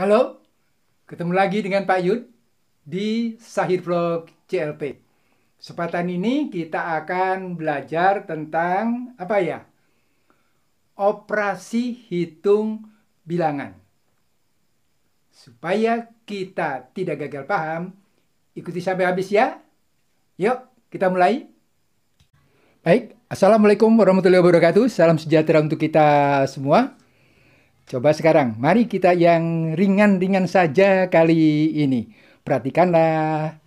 Halo, ketemu lagi dengan Pak Yud di Sahir Vlog CLP. Kesempatan ini kita akan belajar tentang apa ya? Operasi hitung bilangan. Supaya kita tidak gagal paham, ikuti sampai habis ya. Yuk, kita mulai. Baik, Assalamualaikum warahmatullahi wabarakatuh. Salam sejahtera untuk kita semua. Coba sekarang, mari kita yang ringan-ringan saja kali ini. Perhatikanlah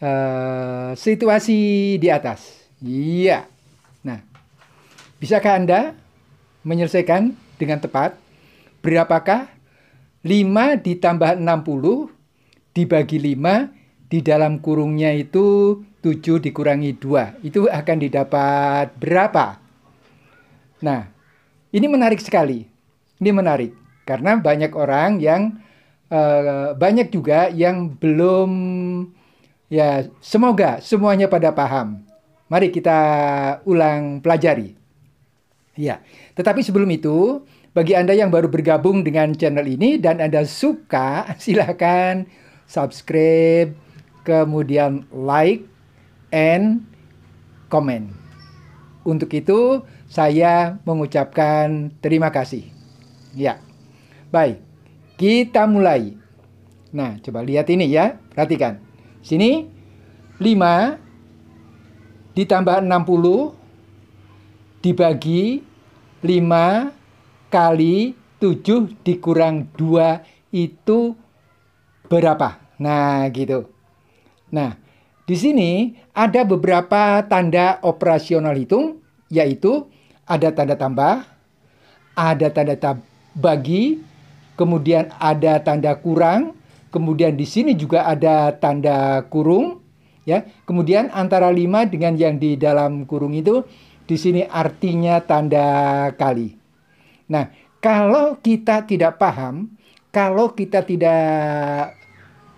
uh, situasi di atas. Iya. Nah, bisakah Anda menyelesaikan dengan tepat? Berapakah 5 ditambah 60 dibagi 5 di dalam kurungnya itu 7 dikurangi 2. Itu akan didapat berapa? Nah, ini menarik sekali. Ini menarik karena banyak orang yang uh, banyak juga yang belum ya semoga semuanya pada paham. Mari kita ulang pelajari. Ya, tetapi sebelum itu bagi Anda yang baru bergabung dengan channel ini dan Anda suka silahkan subscribe, kemudian like and comment. Untuk itu saya mengucapkan terima kasih. Ya. Baik. Kita mulai. Nah, coba lihat ini ya. Perhatikan. Sini 5 ditambah 60 dibagi 5 kali 7 dikurang 2 itu berapa? Nah, gitu. Nah, di sini ada beberapa tanda operasional hitung, yaitu ada tanda tambah, ada tanda tab bagi, kemudian ada tanda kurang, kemudian di sini juga ada tanda kurung, ya. Kemudian antara lima dengan yang di dalam kurung itu di sini artinya tanda kali. Nah, kalau kita tidak paham, kalau kita tidak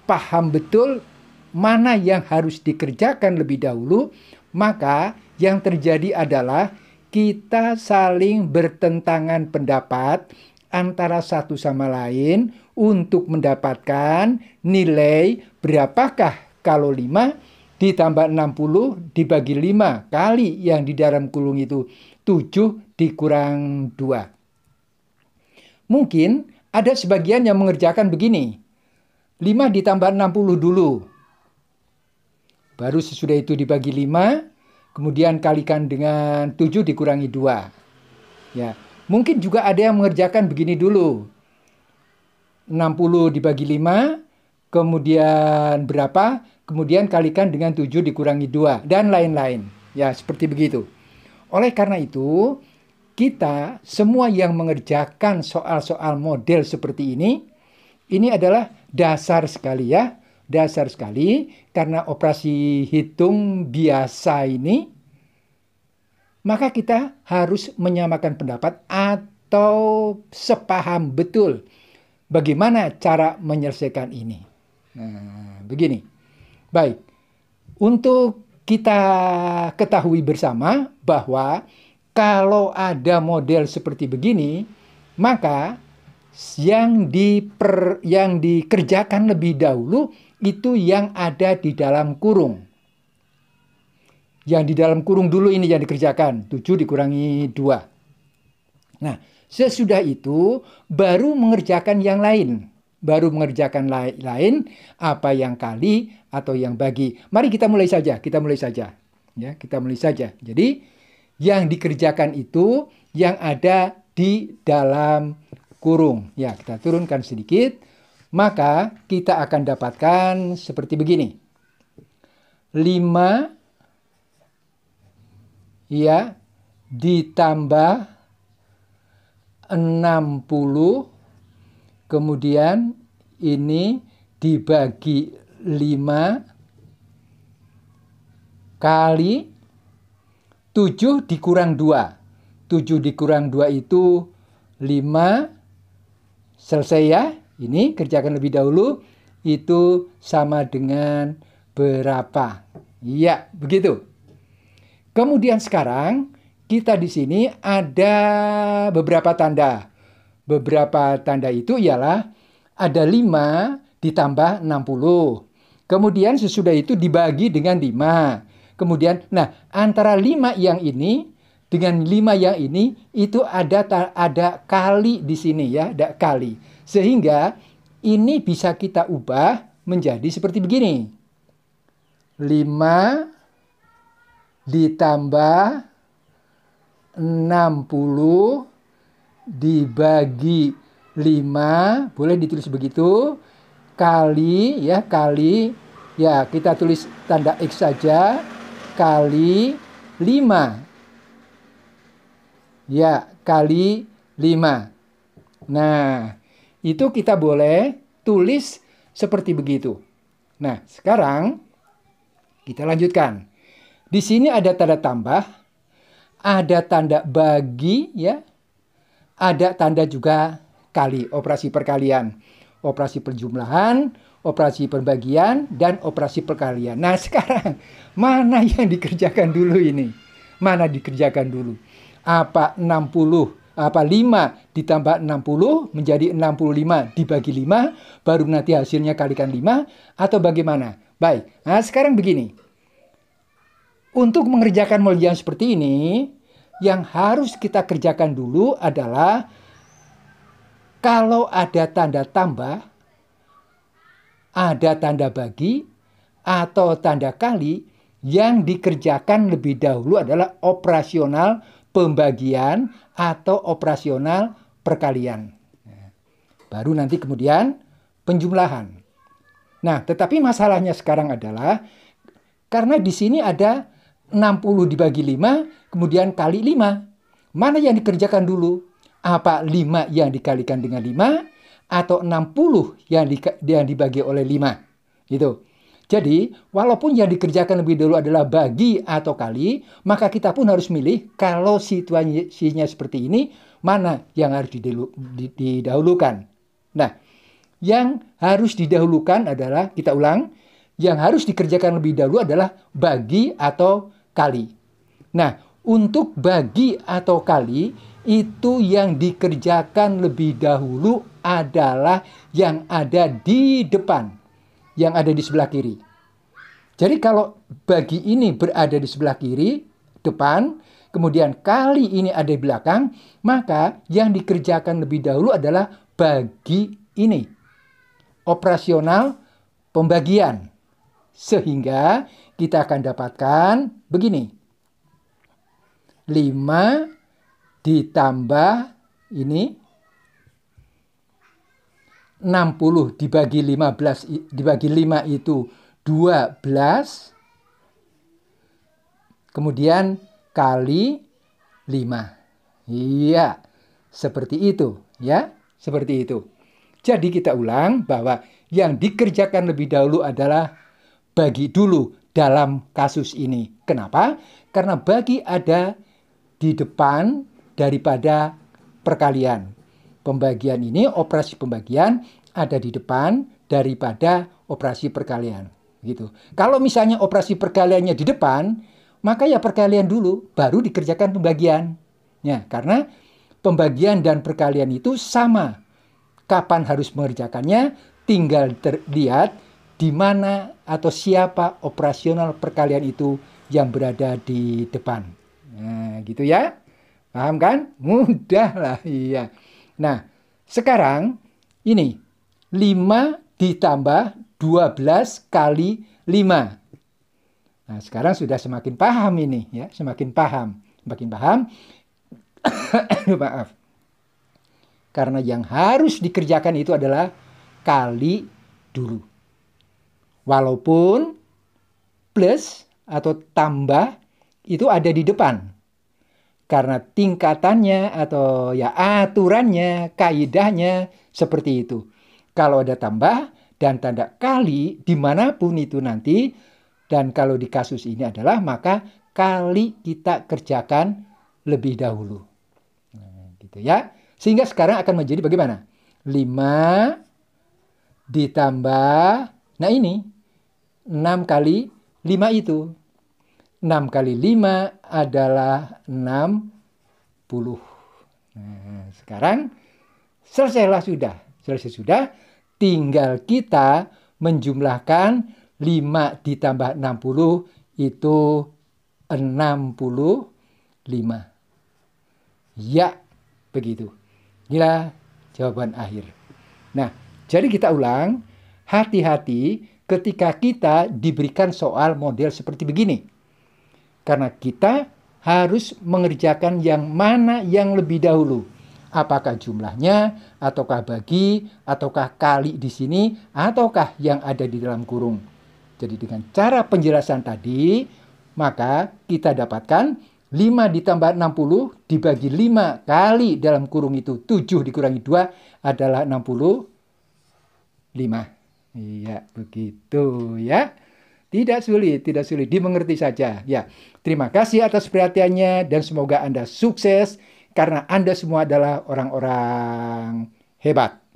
paham betul mana yang harus dikerjakan lebih dahulu, maka yang terjadi adalah kita saling bertentangan pendapat, antara satu sama lain untuk mendapatkan nilai berapakah kalau 5 ditambah 60 dibagi 5 kali yang di dalam kulung itu 7 dikurang 2. Mungkin ada sebagian yang mengerjakan begini. 5 ditambah 60 dulu. Baru sesudah itu dibagi 5, kemudian kalikan dengan 7 dikurangi 2. Ya, Mungkin juga ada yang mengerjakan begini dulu. 60 dibagi 5, kemudian berapa, kemudian kalikan dengan 7 dikurangi 2, dan lain-lain. Ya, seperti begitu. Oleh karena itu, kita semua yang mengerjakan soal-soal model seperti ini, ini adalah dasar sekali ya, dasar sekali karena operasi hitung biasa ini maka kita harus menyamakan pendapat atau sepaham betul bagaimana cara menyelesaikan ini. Nah, begini. Baik. Untuk kita ketahui bersama bahwa kalau ada model seperti begini, maka yang diper, yang dikerjakan lebih dahulu itu yang ada di dalam kurung yang di dalam kurung dulu ini yang dikerjakan. 7 dikurangi 2. Nah, sesudah itu baru mengerjakan yang lain. Baru mengerjakan lain, apa yang kali atau yang bagi. Mari kita mulai saja, kita mulai saja. Ya, kita mulai saja. Jadi, yang dikerjakan itu yang ada di dalam kurung. Ya, kita turunkan sedikit. Maka kita akan dapatkan seperti begini. 5 ya ditambah 60 kemudian ini dibagi 5 kali 7 dikurang 2. 7 dikurang 2 itu 5. Selesai ya. Ini kerjakan lebih dahulu. Itu sama dengan berapa. Iya, begitu. Kemudian sekarang kita di sini ada beberapa tanda. Beberapa tanda itu ialah ada 5 ditambah 60. Kemudian sesudah itu dibagi dengan 5. Kemudian, nah antara 5 yang ini dengan 5 yang ini itu ada ada kali di sini ya, ada kali. Sehingga ini bisa kita ubah menjadi seperti begini. 5 ditambah 60 dibagi 5 boleh ditulis begitu kali ya kali ya kita tulis tanda X saja kali 5 ya kali 5 nah itu kita boleh tulis seperti begitu nah sekarang kita lanjutkan di sini ada tanda tambah, ada tanda bagi ya, ada tanda juga kali, operasi perkalian, operasi perjumlahan, operasi perbagian dan operasi perkalian. Nah, sekarang mana yang dikerjakan dulu ini? Mana dikerjakan dulu? Apa 60 apa 5 ditambah 60 menjadi 65 dibagi 5 baru nanti hasilnya kalikan 5 atau bagaimana? Baik. Nah, sekarang begini. Untuk mengerjakan mulia seperti ini, yang harus kita kerjakan dulu adalah kalau ada tanda tambah, ada tanda bagi, atau tanda kali, yang dikerjakan lebih dahulu adalah operasional pembagian atau operasional perkalian. Baru nanti kemudian penjumlahan. Nah, tetapi masalahnya sekarang adalah karena di sini ada 60 dibagi 5, kemudian kali 5. Mana yang dikerjakan dulu? Apa 5 yang dikalikan dengan 5 atau 60 yang, di, yang dibagi oleh 5? Gitu. Jadi, walaupun yang dikerjakan lebih dulu adalah bagi atau kali, maka kita pun harus milih kalau situasinya seperti ini, mana yang harus didahulukan. Nah, yang harus didahulukan adalah, kita ulang, yang harus dikerjakan lebih dahulu adalah bagi atau kali. Nah, untuk bagi atau kali itu yang dikerjakan lebih dahulu adalah yang ada di depan, yang ada di sebelah kiri. Jadi kalau bagi ini berada di sebelah kiri, depan, kemudian kali ini ada di belakang, maka yang dikerjakan lebih dahulu adalah bagi ini. Operasional pembagian. Sehingga kita akan dapatkan begini. 5 ditambah ini 60 dibagi 15 dibagi 5 itu 12 kemudian kali 5. Iya, seperti itu ya, seperti itu. Jadi kita ulang bahwa yang dikerjakan lebih dahulu adalah bagi dulu dalam kasus ini. Kenapa? Karena bagi ada di depan daripada perkalian. Pembagian ini, operasi pembagian ada di depan daripada operasi perkalian. Gitu. Kalau misalnya operasi perkaliannya di depan, maka ya perkalian dulu, baru dikerjakan pembagian. Ya, karena pembagian dan perkalian itu sama. Kapan harus mengerjakannya, tinggal terlihat di mana atau siapa operasional perkalian itu yang berada di depan. Nah, gitu ya. Paham kan? Mudah lah, iya. Nah, sekarang ini 5 ditambah 12 kali 5. Nah, sekarang sudah semakin paham ini ya, semakin paham, semakin paham. Maaf. Karena yang harus dikerjakan itu adalah kali dulu. Walaupun plus atau tambah itu ada di depan. Karena tingkatannya atau ya aturannya, kaidahnya seperti itu. Kalau ada tambah dan tanda kali dimanapun itu nanti, dan kalau di kasus ini adalah maka kali kita kerjakan lebih dahulu. Nah, gitu ya. Sehingga sekarang akan menjadi bagaimana? 5 ditambah, nah ini 6 kali 5 itu. 6 kali 5 adalah 60. Nah, sekarang selesailah sudah. Selesai sudah, tinggal kita menjumlahkan 5 ditambah 60 itu 65. Ya, begitu. Inilah jawaban akhir. Nah, jadi kita ulang, hati-hati ketika kita diberikan soal model seperti begini. Karena kita harus mengerjakan yang mana yang lebih dahulu. Apakah jumlahnya, ataukah bagi, ataukah kali di sini, ataukah yang ada di dalam kurung. Jadi dengan cara penjelasan tadi, maka kita dapatkan 5 ditambah 60 dibagi 5 kali dalam kurung itu 7 dikurangi 2 adalah 65. Iya, begitu ya. Tidak sulit, tidak sulit. Dimengerti saja. Ya, terima kasih atas perhatiannya dan semoga Anda sukses karena Anda semua adalah orang-orang hebat.